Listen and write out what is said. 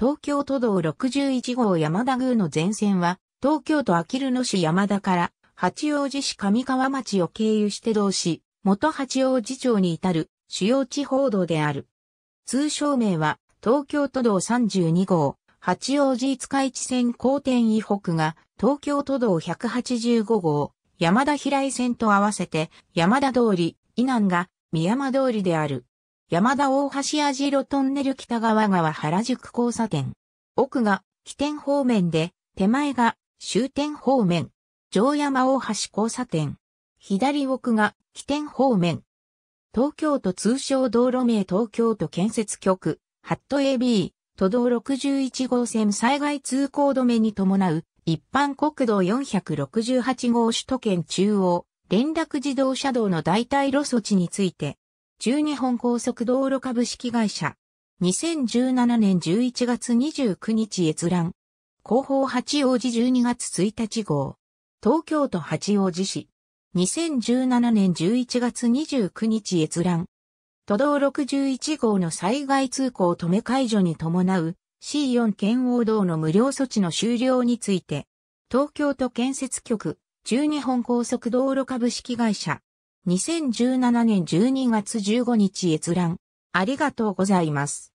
東京都道61号山田宮の前線は、東京都あきる野市山田から、八王子市上川町を経由して同市、元八王子町に至る、主要地方道である。通称名は、東京都道32号、八王子五日市線交点以北が、東京都道185号、山田平井線と合わせて、山田通り、以南が、宮山通りである。山田大橋アジロトンネル北側側原宿交差点。奥が起点方面で、手前が終点方面。城山大橋交差点。左奥が起点方面。東京都通称道路名東京都建設局、ハット AB、都道61号線災害通行止めに伴う、一般国道468号首都圏中央、連絡自動車道の代替路措置について、中日本高速道路株式会社。2017年11月29日閲覧。広報八王子12月1日号。東京都八王子市。2017年11月29日閲覧。都道61号の災害通行止め解除に伴う C4 圏王道の無料措置の終了について、東京都建設局、中日本高速道路株式会社、2017年12月15日閲覧。ありがとうございます。